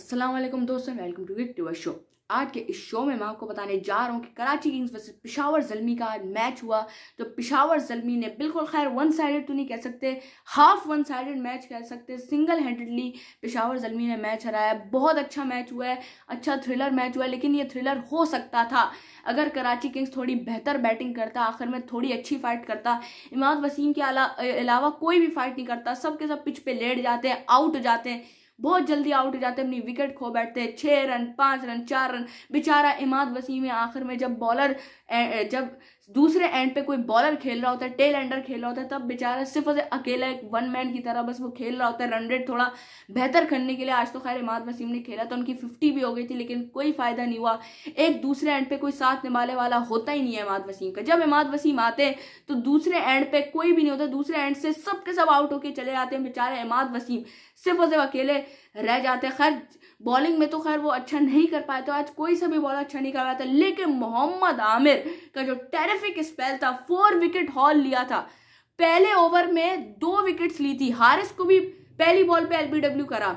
असलम दोस्तों welcome to Vic tour show आज के इस शो में मैं आपको बताने जा रहा हूँ कि कराची किंग्स वर्सेस पिशावर जलमी का मैच हुआ तो पिशावर जलमी ने बिल्कुल खैर वन साइडेड तो नहीं कह सकते हाफ वन साइडेड मैच कह सकते सिंगल हैंडेडली पिशावर जलमी ने मैच हराया बहुत अच्छा मैच हुआ है अच्छा थ्रिलर मैच हुआ है लेकिन ये थ्रिलर हो सकता था अगर कराची किंग्स थोड़ी बेहतर बैटिंग करता आखिर में थोड़ी अच्छी फाइट करता इमाद वसीम के अलावा कोई भी फाइट नहीं करता सब के सब पिच पर लेट जाते हैं आउट हो जाते हैं बहुत जल्दी आउट हो जाते हैं अपनी विकेट खो बैठते हैं छः रन पाँच रन चार रन बेचारा इमाद वसीम आखिर में जब बॉलर जब दूसरे एंड पे कोई बॉलर खेल रहा होता है टेल एंडर खेल रहा होता है तब बेचारा सिर्फ उसे अकेला एक वन मैन की तरह बस वो खेल रहा होता है रन रेट थोड़ा बेहतर करने के लिए आज तो खैर इमाद वसीम ने खेला तो उनकी फिफ्टी भी हो गई थी लेकिन कोई फ़ायदा नहीं हुआ एक दूसरे एंड पे कोई साथ निभाने वाला होता ही नहीं है इमाद वसीम का जब इमाद वसीम आते तो दूसरे एंड पे कोई भी नहीं होता दूसरे एंड से सबके सब आउट होके चले जाते हैं बेचारे इमाद वसीम सिर्फ उसे अकेले रह जाते हैं खैर बॉलिंग में तो खैर वो अच्छा नहीं कर पाए थे तो आज कोई सा भी बॉलर अच्छा नहीं कर रहा था लेकिन मोहम्मद आमिर का जो टेरिफिक स्पेल था फोर विकेट हॉल लिया था पहले ओवर में दो विकेट्स ली थी हारिस को भी पहली बॉल पे एलबीडब्ल्यू करा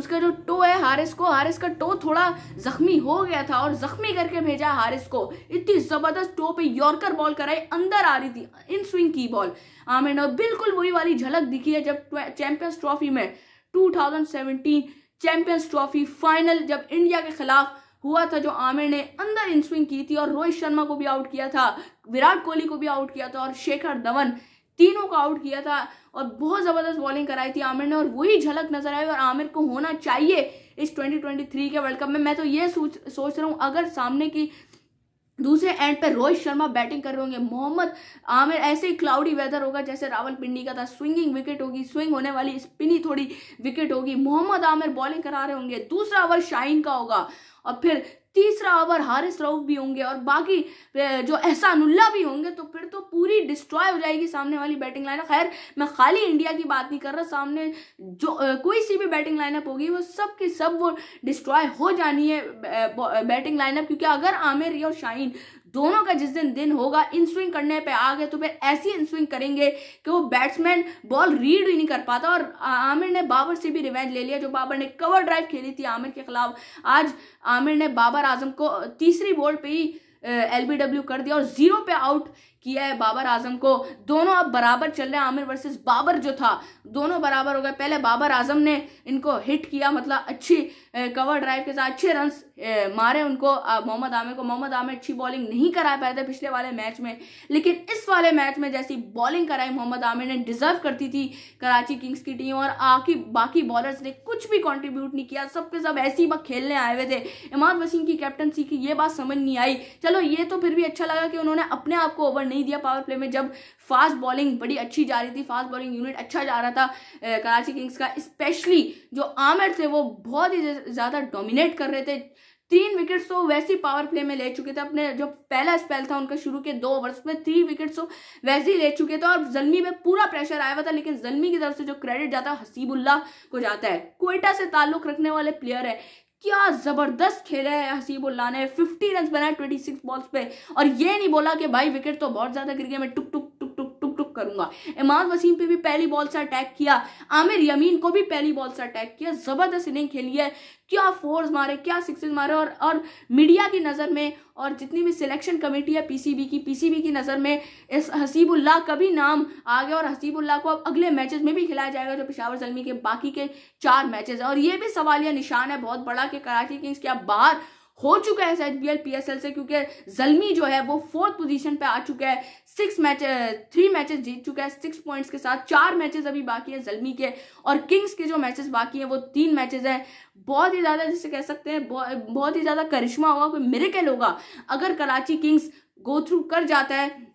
उसका जो टो है हारिस को हारिस का टो थोड़ा जख्मी हो गया था और जख्मी करके भेजा हारिस को इतनी जबरदस्त टो पे यॉर्कर बॉल कराई अंदर आ रही थी इन स्विंग की बॉल आमिर ने बिल्कुल वही वाली झलक दिखी है जब चैंपियंस ट्रॉफी में 2017 चैंपियंस ट्रॉफी फाइनल जब इंडिया के खिलाफ हुआ था जो आमिर ने अंदर इन स्विंग की थी और रोहित शर्मा को भी आउट किया था विराट कोहली को भी आउट किया था और शेखर धवन तीनों को आउट किया था और बहुत ज़बरदस्त बॉलिंग कराई थी आमिर ने और वही झलक नजर आई और आमिर को होना चाहिए इस 2023 के वर्ल्ड कप में मैं तो ये सोच सोच रहा हूँ अगर सामने की दूसरे एंड पे रोहित शर्मा बैटिंग कर रहे होंगे मोहम्मद आमिर ऐसे ही क्लाउडी वेदर होगा जैसे रावल पिंडी का था स्विंगिंग विकेट होगी स्विंग होने वाली स्पिनी थोड़ी विकेट होगी मोहम्मद आमिर बॉलिंग करा रहे होंगे दूसरा ओवर शाइन का होगा और फिर तीसरा ओवर हारिस राउफ भी होंगे और बाकी जो एहसानुल्ला भी होंगे तो फिर तो पूरी डिस्ट्रॉय हो जाएगी सामने वाली बैटिंग लाइनअप खैर मैं खाली इंडिया की बात नहीं कर रहा सामने जो कोई सी भी बैटिंग लाइनअप होगी वो सब की सब वो डिस्ट्रॉय हो जानी है बैटिंग लाइनअप क्योंकि अगर आमिर और शाहीन दोनों का जिस दिन दिन होगा इन स्विंग करने पे आ गए तो फिर ऐसी इन स्विंग करेंगे कि वो बैट्समैन बॉल रीड भी नहीं कर पाता और आमिर ने बाबर से भी रिवेंज ले लिया जो बाबर ने कवर ड्राइव खेली थी आमिर के खिलाफ आज आमिर ने बाबर आजम को तीसरी बॉल पे ही एल कर दिया और जीरो पे आउट किया है बाबर आजम को दोनों अब बराबर चल रहे हैं आमिर वर्सेस बाबर जो था दोनों बराबर हो गए पहले बाबर आजम ने इनको हिट किया मतलब अच्छी कवर ड्राइव के साथ अच्छे रन मारे उनको मोहम्मद आमिर को मोहम्मद आमिर अच्छी बॉलिंग नहीं करा पाए थे पिछले वाले मैच में लेकिन इस वाले मैच में जैसी बॉलिंग कराई मोहम्मद आमिर ने डिजर्व करती थी कराची किंग्स की टीम और आखिर बाकी बॉलर्स ने कुछ भी कॉन्ट्रीब्यूट नहीं किया सबके सब ऐसे ही खेलने आए हुए थे इमाम वसीम की कैप्टनसी की ये बात समझ नहीं आई चलो ये तो फिर भी अच्छा लगा कि उन्होंने अपने आप को ओवर नहीं दिया पावर प्ले में जब फास्ट बॉलिंग बड़ी अच्छी जा रही थी फास्ट बॉलिंग यूनिट अच्छा जा रहा था कराची किंग्स का स्पेशली जो आमिर थे वो बहुत ही ज़्यादा डोमिनेट कर रहे थे तीन विकेट्स तो वैसे ही पावर प्ले में ले चुके थे अपने जो पहला स्पेल था उनका शुरू के दो ओवर्स में थ्री विकेट्स तो वैसे ही ले चुके थे और जलमी में पूरा प्रेशर आया हुआ था लेकिन जलमी की तरफ से जो क्रेडिट जाता है हसीबुल्ला को जाता है कोयटा से ताल्लुक रखने वाले प्लेयर है क्या जबरदस्त खेला है हसीबुल्ला ने फिफ्टी रन बनाए ट्वेंटी सिक्स बॉल्स पे और ये नहीं बोला कि भाई विकेट तो बहुत ज्यादा गिर गया मैं टुक टुक करूंगा इमाद वसीम पे भी पहली बॉल से अटैक किया आमिर यमीन को भी पहली बॉल से अटैक किया ज़बरदस्त इनिंग खेली है क्या फोर्स मारे क्या सिक्सेस मारे और और मीडिया की नज़र में और जितनी भी सिलेक्शन कमेटी है पीसीबी की पीसीबी की नज़र में इस हसीबुल्लाह का भी नाम आ गया और हसीबुल्लाह को अब अगले मैचेस में भी खिलाया जाएगा जो पिशावर जलमी के बाकी के चार मैचेस हैं और ये भी सवालिया निशान है बहुत बड़ा कि कराची किंग्स क्या बाहर हो चुका है एच बी पीएसएल से क्योंकि जलमी जो है वो फोर्थ पोजीशन पे आ चुका है सिक्स मैच थ्री मैचेस जीत चुका है सिक्स पॉइंट्स के साथ चार मैचेस अभी बाकी है जलमी के और किंग्स के जो मैचेस बाकी हैं वो तीन मैचेस हैं बहुत ही ज़्यादा जिसे कह सकते हैं बहुत ही ज़्यादा करिश्मा होगा कोई मेरे होगा अगर कराची किंग्स गो थ्रू कर जाता है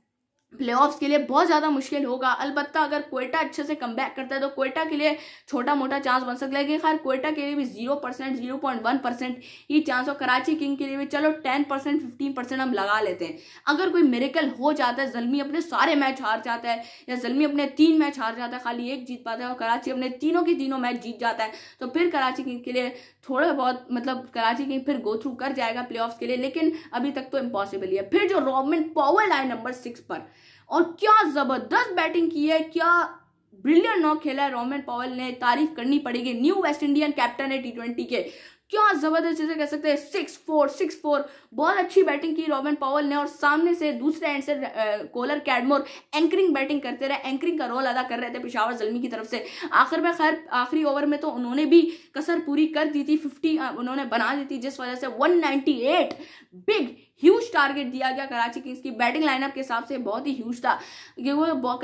प्ले के लिए बहुत ज़्यादा मुश्किल होगा अलबत् अगर कोयटा अच्छे से कम करता है तो कोयटा के लिए छोटा मोटा चांस बन सकता है लेकिन खैर कोयटा के लिए भी zero percent zero point one percent ये चांस और कराची किंग के लिए भी चलो टेन परसेंट फिफ्टीन परसेंट हम लगा लेते हैं अगर कोई मेरिकल हो जाता है जलमी अपने सारे मैच हार जाता है या जलमी अपने तीन मैच हार जाता है खाली एक जीत पाता है और कराची अपने तीनों के तीनों मैच जीत जाता है तो फिर कराची किंग के लिए थोड़ा बहुत मतलब कराची किंग फिर गो थ्रू कर जाएगा प्ले के लिए लेकिन अभी तक तो इम्पॉसिबल ही है फिर जो Rovman Powell line number six पर और क्या जबरदस्त बैटिंग की है क्या ब्रिलियंट नॉक खेला है रोमन पॉवल ने तारीफ करनी पड़ेगी न्यू वेस्ट इंडियन कैप्टन है टी ट्वेंटी के क्या जबरदस्त चीजें कह सकते हैं सिक्स फोर सिक्स फोर बहुत अच्छी बैटिंग की रॉबिन पावल ने और सामने से दूसरे एंड से कोलर कैडमोर एंकरिंग बैटिंग करते रहे एंकरिंग का रोल अदा कर रहे थे पिशावर जलमी की तरफ से आखिर में खैर आखिरी ओवर में तो उन्होंने भी कसर पूरी कर दी थी फिफ्टी उन्होंने बना दी थी जिस वजह से वन बिग ह्यूज टारगेट दिया गया कराची किंग्स की बैटिंग लाइनअप के हिसाब से बहुत ही ह्यूज था कि वो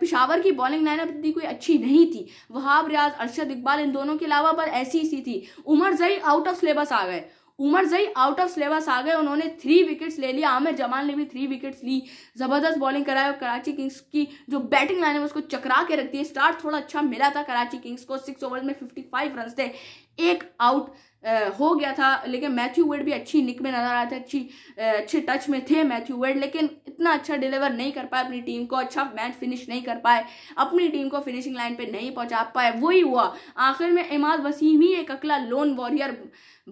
पिशावर की बॉलिंग लाइनअप इतनी कोई अच्छी नहीं थी वहाब रियाज अरशद इकबाल इन दोनों के अलावा पर ऐसी सी थी उमर जई आउट ऑफ सिलेबस आ गए उमर जई आउट ऑफ सिलेबस आ गए उन्होंने थ्री विकेट्स ले लिया आमिर जमान ने भी थ्री विकेट्स ली जबरदस्त बॉलिंग कराई और कराची किंग्स की जो बैटिंग लाइन है उसको चकरा के रखती है स्टार्ट थोड़ा अच्छा मिला था कराची किंग्स को सिक्स ओवर में फिफ्टी फाइव रन थे एक आउट हो गया था लेकिन मैथ्यू वेड भी अच्छी निक में नजर आया था अच्छी अच्छे टच में थे मैथ्यू वेड लेकिन इतना अच्छा डिलीवर नहीं कर पाए अपनी टीम को अच्छा मैच फिनिश नहीं कर पाए अपनी टीम को फिनिशिंग लाइन पे नहीं पहुंचा पाए वही हुआ आखिर में इमाद वसीम ही एक अकला लोन वॉरियर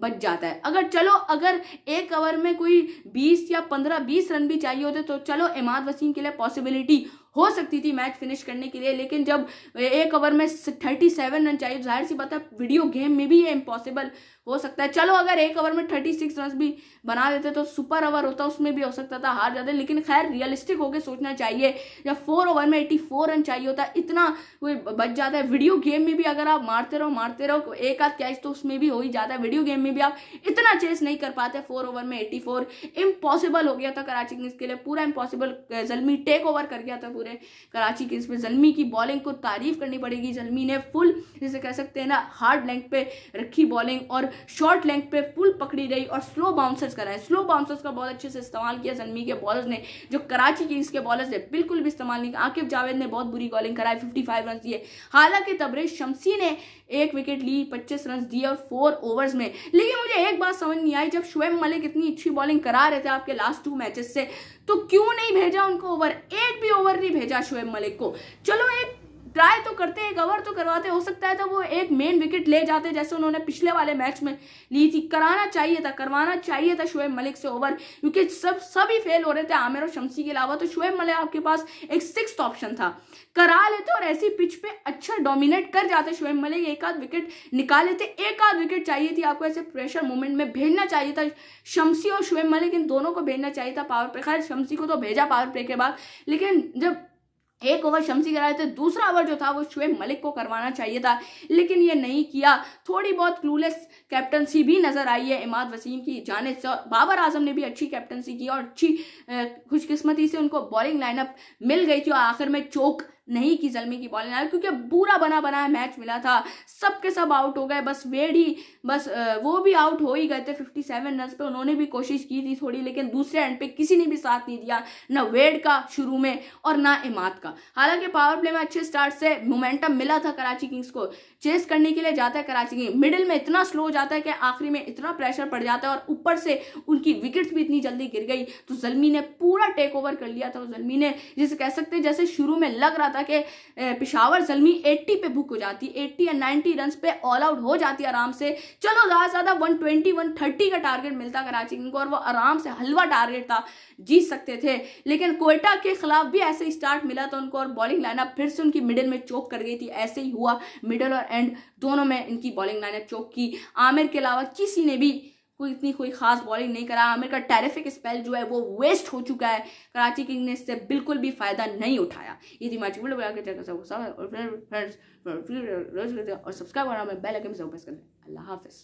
बच जाता है अगर चलो अगर एक ओवर में कोई बीस या पंद्रह बीस रन भी चाहिए होते तो चलो इमाद वसीम के लिए पॉसिबिलिटी हो सकती थी मैच फिनिश करने के लिए लेकिन जब एक ओवर में थर्टी सेवन रन चाहिए जाहिर सी बात है वीडियो गेम में भी ये इम्पॉसिबल हो सकता है चलो अगर एक ओवर में थर्टी सिक्स रन भी बना देते तो सुपर ओवर होता उसमें भी हो सकता था हार जाते लेकिन खैर रियलिस्टिक होकर सोचना चाहिए जब फोर ओवर में एट्टी फोर रन चाहिए होता है इतना बच जाता है वीडियो गेम में भी अगर आप मारते रहो मारते रहो एक आध कैच तो उसमें भी हो ही जाता है वीडियो गेम में भी आप इतना चेस नहीं कर पाते फोर ओवर में एट्टी फोर इम्पॉसिबल हो गया था कराची किंग्स के लिए पूरा इम्पॉसिबल जलमी टेक ओवर कर गया था मशहूर है कराची के इसमें जलमी की बॉलिंग को तारीफ करनी पड़ेगी जलमी ने फुल जिसे कह सकते हैं ना हार्ड लेंथ पे रखी बॉलिंग और शॉर्ट लेंथ पे फुल पकड़ी गई और स्लो बाउंसर्स कराए स्लो बाउंसर्स का बहुत अच्छे से इस्तेमाल किया जलमी के बॉलर्स ने जो कराची किंग्स के बॉलर्स ने बिल्कुल भी इस्तेमाल नहीं किया आकिब जावेद ने बहुत बुरी बॉलिंग कराई फिफ्टी फाइव रन दिए हालांकि तबरेज शमसी ने एक विकेट ली पच्चीस रन दिए और फोर ओवर्स में लेकिन मुझे एक बात समझ नहीं आई जब शुएब मलिक इतनी अच्छी बॉलिंग करा रहे थे आपके लास्ट टू मैचेस से तो क्यों नहीं भेजा उनको ओवर एक भी ओवर नहीं भेजा शोएब मलिक को चलो एक ट्राई तो करते हैं कवर तो करवाते हो सकता है तो वो एक मेन विकेट ले जाते जैसे उन्होंने पिछले वाले मैच में ली थी कराना चाहिए था करवाना चाहिए था शुएब मलिक से ओवर क्योंकि सब सभी फेल हो रहे थे आमिर और शमसी के अलावा तो शुएब मलिक आपके पास एक सिक्स ऑप्शन था करा लेते और ऐसी पिच पे अच्छा डोमिनेट कर जाते शुएब मलिक एक आध विकेट निकाल लेते एक आध विकेट चाहिए थी आपको ऐसे प्रेशर मोमेंट में भेजना चाहिए था शमसी और शुएब मलिक इन दोनों को भेजना चाहिए था पावर प्ले खैर शमसी को तो भेजा पावर प्ले के बाद लेकिन जब एक ओवर शमसी कराए थे दूसरा ओवर जो था वो शुएब मलिक को करवाना चाहिए था लेकिन ये नहीं किया थोड़ी बहुत क्लूलेस कैप्टनसी भी नज़र आई है इमाद वसीम की जाने से तो। और बाबर आजम ने भी अच्छी कैप्टनसी की और अच्छी खुशकिस्मती से उनको बॉलिंग लाइनअप मिल गई थी और आखिर में चौक नहीं की जलमी की बॉलिंग आई क्योंकि बुरा बना बनाया मैच मिला था सब के सब आउट हो गए बस वेड ही बस वो भी आउट हो ही गए थे फिफ्टी सेवन रन पर उन्होंने भी कोशिश की थी थोड़ी लेकिन दूसरे एंड पे किसी ने भी साथ नहीं दिया ना वेड का शुरू में और ना इमाद का हालांकि पावर प्ले में अच्छे स्टार्ट से मोमेंटम मिला था कराची किंग्स को चेस करने के लिए जाता है कराची किंग मिडिल में इतना स्लो जाता है कि आखिरी में इतना प्रेशर पड़ जाता है और ऊपर से उनकी विकेट्स भी इतनी जल्दी गिर गई तो जलमी ने पूरा टेक ओवर कर लिया था जलमी ने जिसे कह सकते जैसे शुरू में लग रहा था कि पिशावर जलमी 80 पे भुक हो जाती 80 या 90 रन पे ऑल आउट हो जाती आराम से चलो ज़्यादा से ज़्यादा 120 130 का टारगेट मिलता कराची किंग को और वो आराम से हलवा टारगेट था जीत सकते थे लेकिन कोयटा के खिलाफ भी ऐसे स्टार्ट मिला था तो उनको और बॉलिंग लाइनअप फिर से उनकी मिडिल में चौक कर गई थी ऐसे ही हुआ मिडल और एंड दोनों में इनकी बॉलिंग लाइनअप चौक की आमिर के अलावा किसी ने भी कोई इतनी कोई खास बॉलिंग नहीं करा आमिर का टेरिफिक स्पेल जो है वो वेस्ट हो चुका है कराची किंग ने इससे बिल्कुल भी फायदा नहीं उठाया यदि मैच वीडियो बना के और सब्सक्राइब करना बेल आइकन से अल्लाह हाफिज़